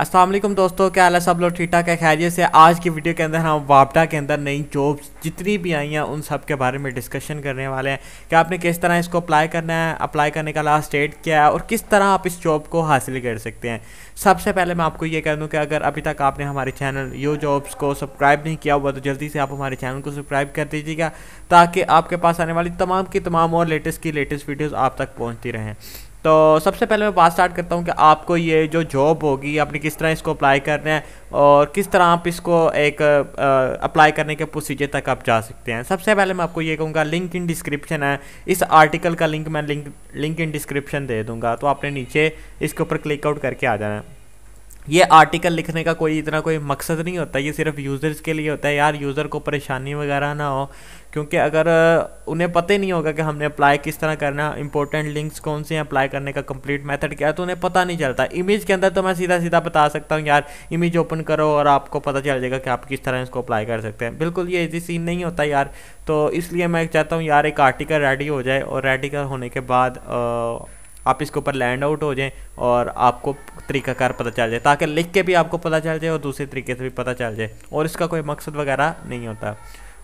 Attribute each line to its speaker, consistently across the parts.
Speaker 1: असलम दोस्तों क्या हाल है सब लोग ठीक ठाक है खैरियत से आज की वीडियो के अंदर हम वापडा के अंदर नई जॉब्स जितनी भी आई हैं उन सब के बारे में डिस्कशन करने वाले हैं कि आपने किस तरह इसको अप्लाई करना है अप्लाई करने का लास्ट डेट क्या है और किस तरह आप इस जॉब को हासिल कर सकते हैं सबसे पहले मैं आपको ये कह दूँ कि अगर अभी तक आपने हमारे चैनल यो जॉब्स को सब्सक्राइब नहीं किया हुआ तो जल्दी से आप हमारे चैनल को सब्सक्राइब कर दीजिएगा ताकि आपके पास आने वाली तमाम की तमाम और लेटेस्ट की लेटेस्ट वीडियोज़ आप तक पहुँचती रहें तो सबसे पहले मैं बात स्टार्ट करता हूँ कि आपको ये जो जॉब होगी आपने किस तरह इसको अप्लाई करना है और किस तरह आप इसको एक अप्लाई करने के प्रोसीजर तक आप जा सकते हैं सबसे पहले मैं आपको ये कहूँगा लिंक इन डिस्क्रिप्शन है इस आर्टिकल का लिंक मैं लिंक लिंक इन डिस्क्रिप्शन दे दूँगा तो आपने नीचे इसके ऊपर क्लिकआउट करके आ जाना है ये आर्टिकल लिखने का कोई इतना कोई मकसद नहीं होता ये सिर्फ यूज़र्स के लिए होता है यार यूज़र को परेशानी वगैरह ना हो क्योंकि अगर उन्हें पता ही नहीं होगा कि हमने अप्लाई किस तरह करना इंपॉर्टेंट लिंक्स कौन से हैं अप्लाई करने का कंप्लीट मेथड क्या है तो उन्हें पता नहीं चलता इमेज के अंदर तो मैं सीधा सीधा बता सकता हूँ यार इमेज ओपन करो और आपको पता चल जाएगा कि आप किस तरह इसको अप्लाई कर सकते हैं बिल्कुल ये इजी सीन नहीं होता यार तो इसलिए मैं चाहता हूँ यार एक आर्टिकल रेडी हो जाए और रेडी होने के बाद आ, आप इसके ऊपर लैंड आउट हो जाएं और आपको तरीकाकार पता चल जाए ताकि लिख के भी आपको पता चल जाए और दूसरे तरीके से भी पता चल जाए और इसका कोई मकसद वगैरह नहीं होता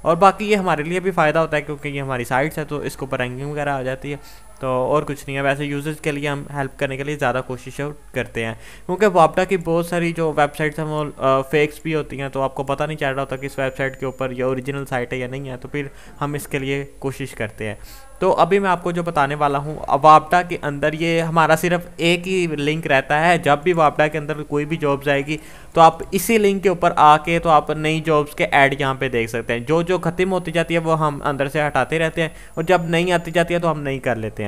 Speaker 1: और बाकी ये हमारे लिए भी फ़ायदा होता है क्योंकि ये हमारी साइट्स है तो इसके ऊपर रैंकिंग वगैरह आ जाती है तो और कुछ नहीं है वैसे यूज़र्स के लिए हम हेल्प करने के लिए ज़्यादा कोशिश करते हैं क्योंकि वापटा की बहुत सारी जो वेबसाइट्स हैं वो फेक्स भी होती हैं तो आपको पता नहीं चल रहा होता कि इस वेबसाइट के ऊपर ये ओरिजिनल साइट है या नहीं है तो फिर हम इसके लिए कोशिश करते हैं तो अभी मैं आपको जो बताने वाला हूँ वापटा के अंदर ये हमारा सिर्फ एक ही लिंक रहता है जब भी वापटा के अंदर कोई भी जॉब्स आएगी तो आप इसी लिंक के ऊपर आके तो आप नई जॉब्स के ऐड यहाँ पे देख सकते हैं जो जो ख़त्म होती जाती है वो हम अंदर से हटाते रहते हैं और जब नहीं आती जाती है तो हम नहीं कर लेते हैं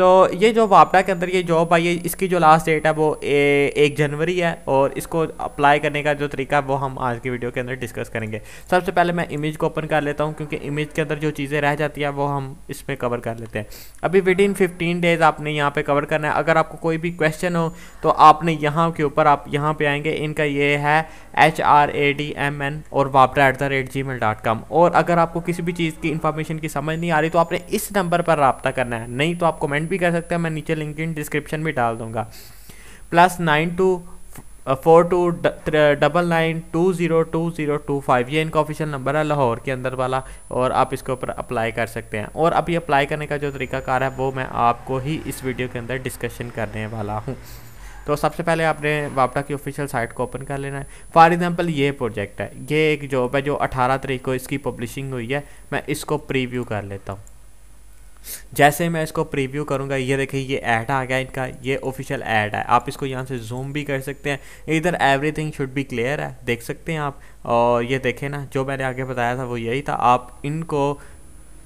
Speaker 1: तो ये जो वापडा के अंदर ये जॉब आई है इसकी जो लास्ट डेट है वो ए, एक जनवरी है और इसको अप्लाई करने का जो तरीका है वो हम आज की वीडियो के अंदर डिस्कस करेंगे सबसे पहले मैं इमेज को ओपन कर लेता हूँ क्योंकि इमेज के अंदर जो चीज़ें रह जाती हैं वो हम इसमें कवर कर लेते हैं अभी विद इन फिफ्टीन डेज़ आपने यहाँ पर कवर करना है अगर आपको कोई भी क्वेश्चन हो तो आपने यहाँ के ऊपर आप यहाँ पर आएंगे इनका ये है H R A D M N और वापडा at the rate Gmail dot com और अगर आपको किसी भी चीज़ की इन्फॉर्मेशन की समझ नहीं आ रही तो आपने इस नंबर पर रबता करना है नहीं तो आप कमेंट भी कर सकते हैं मैं नीचे लिंक इन डिस्क्रिप्शन भी डाल दूँगा plus nine two four two double nine two zero two zero two five ये इनका ऑफिशियल नंबर है लाहौर के अंदर वाला और आप इसके ऊपर अप्लाई कर सकते हैं और अभी अप्लाई करने का जो तरीकाकार है वो मैं आपको ही इस वीडियो के अंदर डिस्कशन करने वाला हूँ तो सबसे पहले आपने वापटा की ऑफिशियल साइट को ओपन कर लेना है फॉर एग्जांपल ये प्रोजेक्ट है ये एक जॉब है जो 18 तारीख को इसकी पब्लिशिंग हुई है मैं इसको प्रीव्यू कर लेता हूँ जैसे मैं इसको प्रीव्यू करूँगा ये देखिए ये ऐड आ गया इनका ये ऑफिशियल ऐड है आप इसको यहाँ से जूम भी कर सकते हैं इधर एवरीथिंग शुड बी क्लियर है देख सकते हैं आप और ये देखें ना जो मैंने आगे बताया था वो यही था आप इनको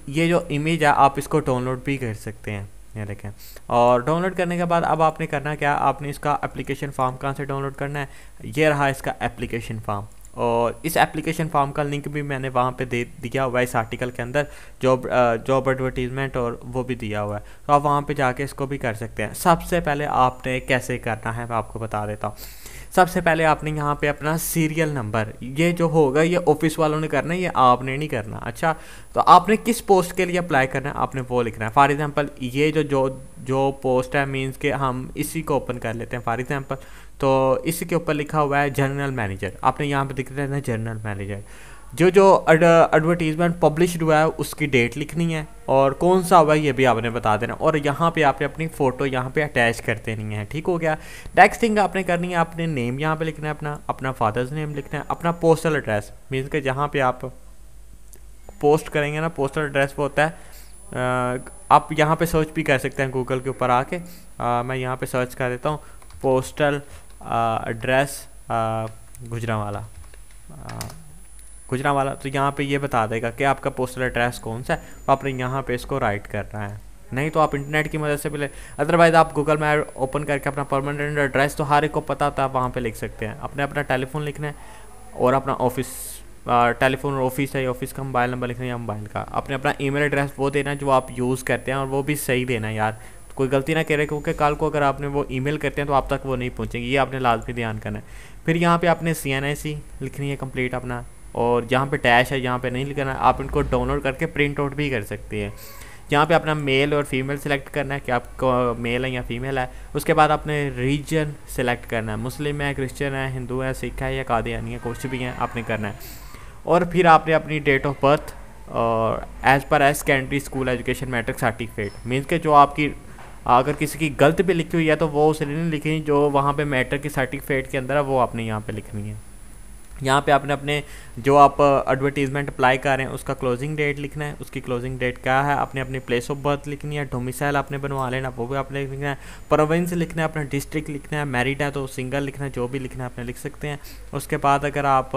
Speaker 1: ये जो इमेज है आप इसको डाउनलोड भी कर सकते हैं ये देखें और डाउनलोड करने के बाद अब आपने करना क्या आपने इसका एप्लीकेशन फॉर्म कहाँ से डाउनलोड करना है ये रहा इसका एप्लीकेशन फॉर्म और इस एप्लीकेशन फॉर्म का लिंक भी मैंने वहाँ पे दे दिया हुआ है इस आर्टिकल के अंदर जॉब जॉब एडवर्टीज़मेंट और वो भी दिया हुआ है तो आप वहाँ पे जाके इसको भी कर सकते हैं सबसे पहले आपने कैसे करना है मैं आपको बता देता हूँ सबसे पहले आपने यहाँ पे अपना सीरियल नंबर ये जो होगा ये ऑफिस वालों ने करना है ये आपने नहीं करना अच्छा तो आपने किस पोस्ट के लिए अप्लाई करना है आपने वो लिखना है फॉर एग्ज़ाम्पल ये जो जो जो पोस्ट है मीन्स के हम इसी को ओपन कर लेते हैं फॉर एग्ज़ाम्पल तो इसी के ऊपर लिखा हुआ है जनरल मैनेजर आपने यहाँ पर दिख रहे हैं जनरल मैनेजर जो जो एडवर्टीज़मेंट पब्लिश हुआ है उसकी डेट लिखनी है और कौन सा हुआ है ये भी आपने बता देना और यहाँ पे आपने अपनी फ़ोटो यहाँ पे अटैच कर देनी है ठीक हो गया नेक्स्ट थिंग आपने करनी है आपने नेम यहाँ पे लिखना है अपना अपना फादर्स नेम लिखना है अपना पोस्टल एड्रेस मीन्स के जहाँ पे आप पोस्ट करेंगे ना पोस्टल एड्रेस वो होता है आप यहाँ पर सर्च भी कर सकते हैं गूगल के ऊपर आके मैं यहाँ पर सर्च कर देता हूँ पोस्टल एड्रेस गुजरा वाला खुजरा वाला तो यहाँ पे ये बता देगा कि आपका पोस्टल एड्रेस कौन सा है तो आपने यहाँ पे इसको राइट करना है नहीं तो आप इंटरनेट की मदद से पहले अदरवाइज आप गूगल मैप ओपन करके अपना परमानेंट एड्रेस तो हर एक को पता था आप वहाँ पर लिख सकते हैं अपने अपना टेलीफोन लिखना है और अपना ऑफिस टेलीफोन ऑफिस है ऑफिस का मोबाइल नंबर लिखना है या मोबाइल का अपने अपना ईमेल एड्रेस वो देना जो आप यूज़ करते हैं और वो भी सही देना यार तो कोई गलती ना करे क्योंकि कल को अगर आपने वो ईमेल करते हैं तो आप तक वो नहीं पहुंचेंगे ये आपने लाजमी ध्यान करना है फिर यहाँ पे आपने सी एन आई सी लिखनी है कंप्लीट अपना और जहाँ पे डैश है यहाँ पे नहीं लिखना है आप इनको डाउनलोड करके प्रिंट आउट भी कर सकते हैं यहाँ पे अपना मेल और फीमेल सेलेक्ट करना है कि आपको मेल है या फीमेल है उसके बाद आपने रीजन सेलेक्ट करना है मुस्लिम है क्रिश्चियन है हिंदू है सिख है या कादियानी है कुछ भी है आपने करना है और फिर आपने अपनी डेट ऑफ बर्थ और as per as secondary school education matric certificate means के जो आपकी अगर किसी की गलत भी लिखी हुई है तो वो उसने नहीं लिखनी जो वहाँ पे मैट्रिक की सर्टिफिकेट के अंदर है वो आपने यहाँ पे लिखनी है यहाँ पे आपने अपने जो आप एडवर्टीज़मेंट अप्लाई कर रहे हैं उसका क्लोजिंग डेट लिखना है उसकी क्लोजिंग डेट क्या है आपने अपनी प्लेस ऑफ बर्थ लिखनी है डोमिसाइल आपने बनवा लेना वो भी आपने लिखना है प्रोविंस लिखना है अपना डिस्ट्रिक्ट लिखना है मैरिड है तो सिंगल लिखना है जो भी लिखना है आपने लिख सकते हैं उसके बाद अगर आप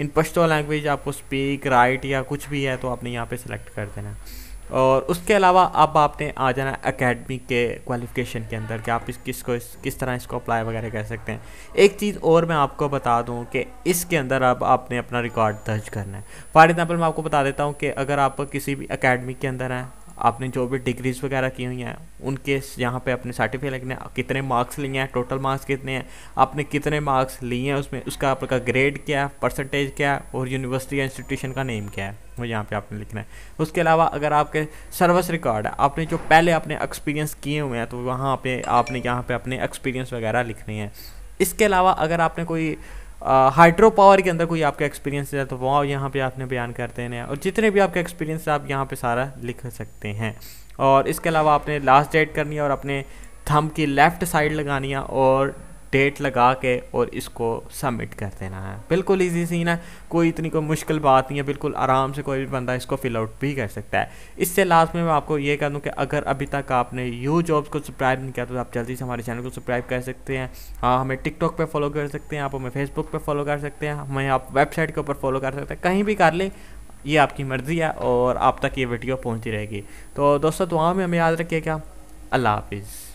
Speaker 1: इन पश्तो लैंग्वेज आपको स्पीक राइट या कुछ भी है तो आपने यहाँ पर सिलेक्ट कर देना है और उसके अलावा अब आपने आ जाना एकेडमी के क्वालिफिकेशन के अंदर कि आप इस किस को इस, किस तरह इसको अप्लाई वगैरह कर सकते हैं एक चीज़ और मैं आपको बता दूं कि इसके अंदर अब आपने अपना रिकॉर्ड दर्ज करना है फॉर एग्ज़ाम्पल मैं आपको बता देता हूँ कि अगर आप किसी भी अकेडमी के अंदर हैं आपने जो भी डिग्रीज वगैरह की हुई हैं उनके यहाँ पे अपने सर्टिफिकेट लिखने कितने मार्क्स लिए हैं टोटल मार्क्स कितने हैं आपने कितने मार्क्स लिए हैं उसमें उसका आपका ग्रेड क्या है परसेंटेज क्या है और यूनिवर्सिटी या इंस्टीट्यूशन का नेम क्या है वो यहाँ पे आपने लिखना है उसके अलावा अगर आपके सर्विस रिकॉर्ड है आपने जो पहले अपने एक्सपीरियंस किए हुए हैं तो वहाँ पर आपने यहाँ पर अपने एक्सपीरियंस वगैरह लिखने हैं इसके अलावा अगर आपने कोई हाइड्रो पावर के अंदर कोई आपका एक्सपीरियंस है तो वह यहाँ पे आपने बयान कर देने हैं और जितने भी आपका एक्सपीरियंस आप यहाँ पे सारा लिख सकते हैं और इसके अलावा आपने लास्ट डेट करनी है और अपने थम की लेफ़्ट साइड लगानी है और डेट लगा के और इसको सबमिट कर देना है बिल्कुल इजी सीन है कोई इतनी कोई मुश्किल बात नहीं है बिल्कुल आराम से कोई भी बंदा इसको फिल आउट भी कर सकता है इससे लास्ट में मैं आपको ये कह दूँ कि अगर अभी तक आपने यू जॉब्स को सब्सक्राइब नहीं किया तो आप जल्दी से हमारे चैनल को सब्सक्राइब कर सकते हैं हाँ हमें टिकटॉक पर फॉलो कर सकते हैं आप हमें फेसबुक पर फॉलो कर सकते हैं हमें आप वेबसाइट के ऊपर फॉलो कर सकते हैं कहीं भी कर लें ये आपकी मर्ज़ी है और आप तक ये वीडियो पहुँचती रहेगी तो दोस्तों दुआ में हमें याद रखिएगा अल्लाह हाफिज़